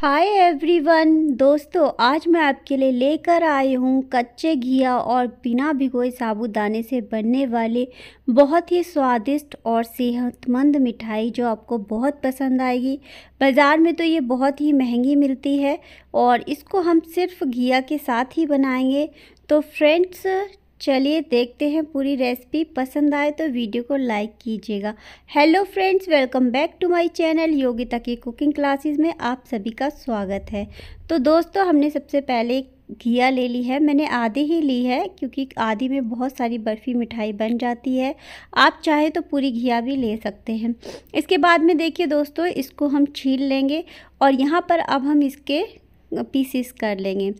hi everyone दोस्तों आज मैं आपके लिए लेकर आई हूँ कच्चे घिया और बिना भिगोए साबूदाने से बनने वाले बहुत ही स्वादिष्ट और सेहतमंद मिठाई जो आपको बहुत पसंद आएगी बाज़ार में तो ये बहुत ही महंगी मिलती है और इसको हम सिर्फ घिया के साथ ही बनाएंगे तो फ्रेंड्स चलिए देखते हैं पूरी रेसिपी पसंद आए तो वीडियो को लाइक कीजिएगा hello friends welcome back to my channel Yogita की कुकिंग क्लासेस में आप सभी का स्वागत है तो दोस्तों हमने सबसे पहले घिया ले ली है मैंने आधी ही ली है क्योंकि आधी में बहुत सारी बर्फ़ी मिठाई बन जाती है आप चाहे तो पूरी घिया भी ले सकते हैं इसके बाद में देखिए दोस्तों इसको हम छील लेंगे और यहाँ पर अब हम इसके पीसीस कर लेंगे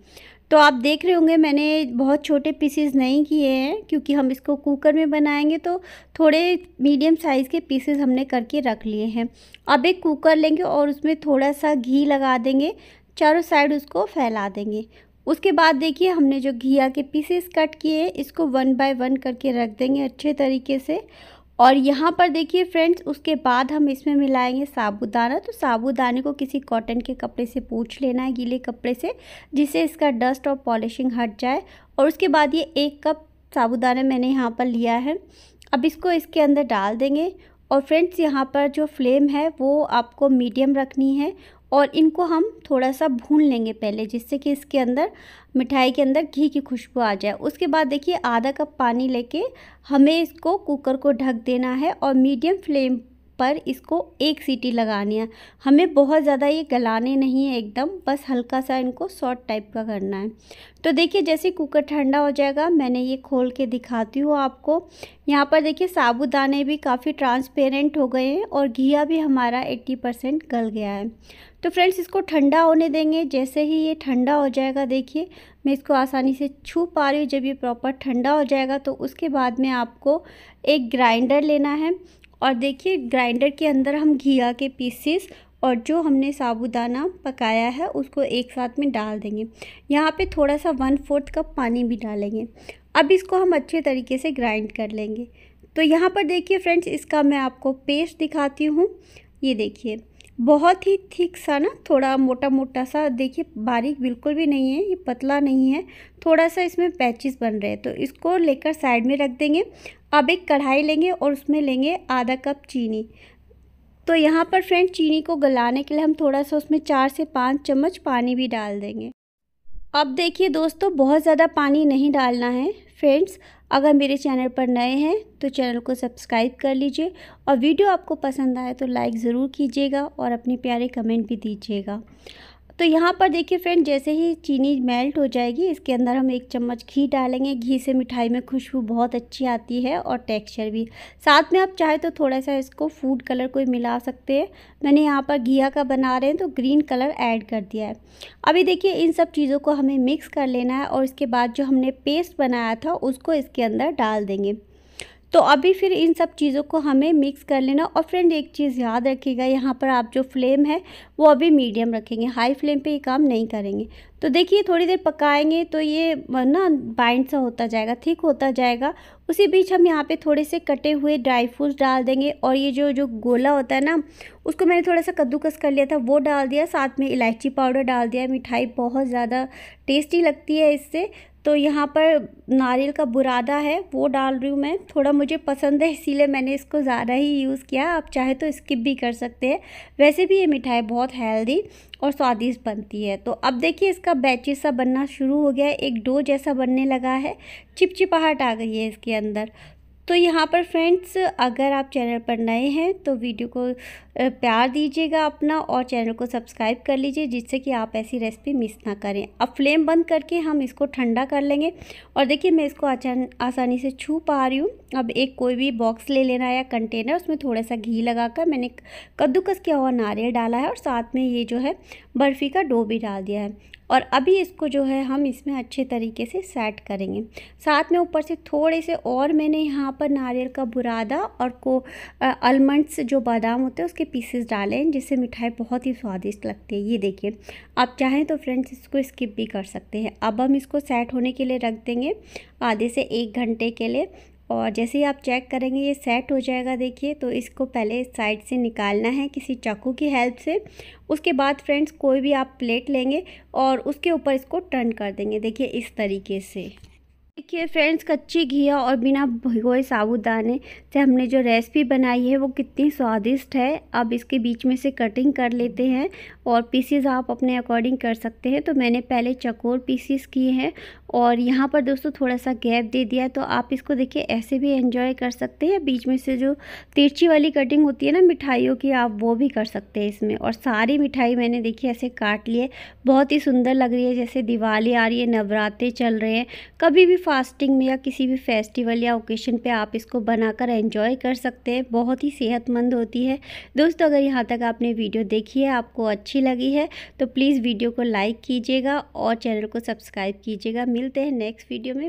तो आप देख रहे होंगे मैंने बहुत छोटे पीसेस नहीं किए हैं क्योंकि हम इसको कुकर में बनाएंगे तो थोड़े मीडियम साइज़ के पीसेस हमने करके रख लिए हैं अब एक कुकर लेंगे और उसमें थोड़ा सा घी लगा देंगे चारों साइड उसको फैला देंगे उसके बाद देखिए हमने जो घिया के पीसेस कट किए हैं इसको वन बाय वन करके रख देंगे अच्छे तरीके से और यहाँ पर देखिए फ्रेंड्स उसके बाद हम इसमें मिलाएंगे साबुदाना तो साबुदाने को किसी कॉटन के कपड़े से पूछ लेना है गीले कपड़े से जिससे इसका डस्ट और पॉलिशिंग हट जाए और उसके बाद ये एक कप साबुदाना मैंने यहाँ पर लिया है अब इसको इसके अंदर डाल देंगे और फ्रेंड्स यहाँ पर जो फ्लेम है वो आपको मीडियम रखनी है और इनको हम थोड़ा सा भून लेंगे पहले जिससे कि इसके अंदर मिठाई के अंदर घी की खुशबू आ जाए उसके बाद देखिए आधा कप पानी लेके हमें इसको कुकर को ढक देना है और मीडियम फ्लेम पर इसको एक सीटी लगानी है हमें बहुत ज़्यादा ये गलाने नहीं है एकदम बस हल्का सा इनको सॉट टाइप का करना है तो देखिए जैसे कुकर ठंडा हो जाएगा मैंने ये खोल के दिखाती हूँ आपको यहाँ पर देखिए साबुदाने भी काफ़ी ट्रांसपेरेंट हो गए हैं और घिया भी हमारा 80 परसेंट गल गया है तो फ्रेंड्स इसको ठंडा होने देंगे जैसे ही ये ठंडा हो जाएगा देखिए मैं इसको आसानी से छू पा रही हूँ जब ये प्रॉपर ठंडा हो जाएगा तो उसके बाद में आपको एक ग्राइंडर लेना है और देखिए ग्राइंडर के अंदर हम घिया के पीसेस और जो हमने साबुदाना पकाया है उसको एक साथ में डाल देंगे यहाँ पे थोड़ा सा वन फोर्थ कप पानी भी डालेंगे अब इसको हम अच्छे तरीके से ग्राइंड कर लेंगे तो यहाँ पर देखिए फ्रेंड्स इसका मैं आपको पेस्ट दिखाती हूँ ये देखिए बहुत ही थिक सा ना थोड़ा मोटा मोटा सा देखिए बारीक बिल्कुल भी नहीं है ये पतला नहीं है थोड़ा सा इसमें पैचेस बन रहे हैं तो इसको लेकर साइड में रख देंगे अब एक कढ़ाई लेंगे और उसमें लेंगे आधा कप चीनी तो यहाँ पर फ्रेंड चीनी को गलाने के लिए हम थोड़ा सा उसमें चार से पाँच चम्मच पानी भी डाल देंगे अब देखिए दोस्तों बहुत ज़्यादा पानी नहीं डालना है फ्रेंड्स अगर मेरे चैनल पर नए हैं तो चैनल को सब्सक्राइब कर लीजिए और वीडियो आपको पसंद आए तो लाइक ज़रूर कीजिएगा और अपने प्यारे कमेंट भी दीजिएगा तो यहाँ पर देखिए फ्रेंड जैसे ही चीनी मेल्ट हो जाएगी इसके अंदर हम एक चम्मच घी डालेंगे घी से मिठाई में खुशबू बहुत अच्छी आती है और टेक्सचर भी साथ में आप चाहे तो थोड़ा सा इसको फूड कलर कोई मिला सकते हैं मैंने यहाँ पर घिया का बना रहे हैं तो ग्रीन कलर ऐड कर दिया है अभी देखिए इन सब चीज़ों को हमें मिक्स कर लेना है और इसके बाद जो हमने पेस्ट बनाया था उसको इसके अंदर डाल देंगे तो अभी फिर इन सब चीज़ों को हमें मिक्स कर लेना और फ्रेंड एक चीज़ याद रखिएगा यहाँ पर आप जो फ्लेम है वो अभी मीडियम रखेंगे हाई फ्लेम पे ये काम नहीं करेंगे तो देखिए थोड़ी देर पकाएंगे तो ये ना बाइंड सा होता जाएगा ठीक होता जाएगा उसी बीच हम यहाँ पे थोड़े से कटे हुए ड्राई फ्रूट्स डाल देंगे और ये जो जो गोला होता है ना उसको मैंने थोड़ा सा कद्दूकस कर लिया था वो डाल दिया साथ में इलायची पाउडर डाल दिया मिठाई बहुत ज़्यादा टेस्टी लगती है इससे तो यहाँ पर नारियल का बुरादा है वो डाल रही हूँ मैं थोड़ा मुझे पसंद है इसीलिए मैंने इसको ज़्यादा ही यूज़ किया आप चाहे तो स्किप भी कर सकते हैं वैसे भी ये मिठाई बहुत हेल्दी और स्वादिष्ट बनती है तो अब देखिए इसका बैचेस सा बनना शुरू हो गया है एक डो जैसा बनने लगा है चिपचिपाहट आ गई है इसके अंदर तो यहाँ पर फ्रेंड्स अगर आप चैनल पर नए हैं तो वीडियो को प्यार दीजिएगा अपना और चैनल को सब्सक्राइब कर लीजिए जिससे कि आप ऐसी रेसिपी मिस ना करें अब फ्लेम बंद करके हम इसको ठंडा कर लेंगे और देखिए मैं इसको आचान आसानी से छू पा रही हूँ अब एक कोई भी बॉक्स ले लेना या कंटेनर उसमें थोड़ा सा घी लगाकर मैंने कद्दूकस किया हुआ नारियल डाला है और साथ में ये जो है बर्फ़ी का डो भी डाल दिया है और अभी इसको जो है हम इसमें अच्छे तरीके से सेट करेंगे साथ में ऊपर से थोड़े से और मैंने यहाँ पर नारियल का बुरादा और को आलमंड्स जो बादाम होते हैं उसके पीसेस डाले हैं जिससे मिठाई बहुत ही स्वादिष्ट लगती है ये देखिए आप चाहें तो फ्रेंड्स इसको स्किप भी कर सकते हैं अब हम इसको सेट होने के लिए रख देंगे आधे से एक घंटे के लिए और जैसे ही आप चेक करेंगे ये सेट हो जाएगा देखिए तो इसको पहले साइड से निकालना है किसी चाकू की हेल्प से उसके बाद फ्रेंड्स कोई भी आप प्लेट लेंगे और उसके ऊपर इसको टर्न कर देंगे देखिए इस तरीके से देखिए फ्रेंड्स कच्ची घिया और बिना भिगोए साबुदाने से हमने जो रेसिपी बनाई है वो कितनी स्वादिष्ट है अब इसके बीच में से कटिंग कर लेते हैं और पीसीज आप अपने अकॉर्डिंग कर सकते हैं तो मैंने पहले चकोर पीसीस किए हैं और यहाँ पर दोस्तों थोड़ा सा गैप दे दिया है तो आप इसको देखिए ऐसे भी इंजॉय कर सकते हैं बीच में से जो तिरछी वाली कटिंग होती है ना मिठाइयों की आप वो भी कर सकते हैं इसमें और सारी मिठाई मैंने देखिए ऐसे काट लिए बहुत ही सुंदर लग रही है जैसे दिवाली आ रही है नवरात्रे चल रहे हैं कभी भी फास्टिंग में या किसी भी फेस्टिवल या ओकेशन पे आप इसको बनाकर एंजॉय कर सकते हैं बहुत ही सेहतमंद होती है दोस्तों अगर यहाँ तक आपने वीडियो देखी है आपको अच्छी लगी है तो प्लीज़ वीडियो को लाइक कीजिएगा और चैनल को सब्सक्राइब कीजिएगा मिलते हैं नेक्स्ट वीडियो में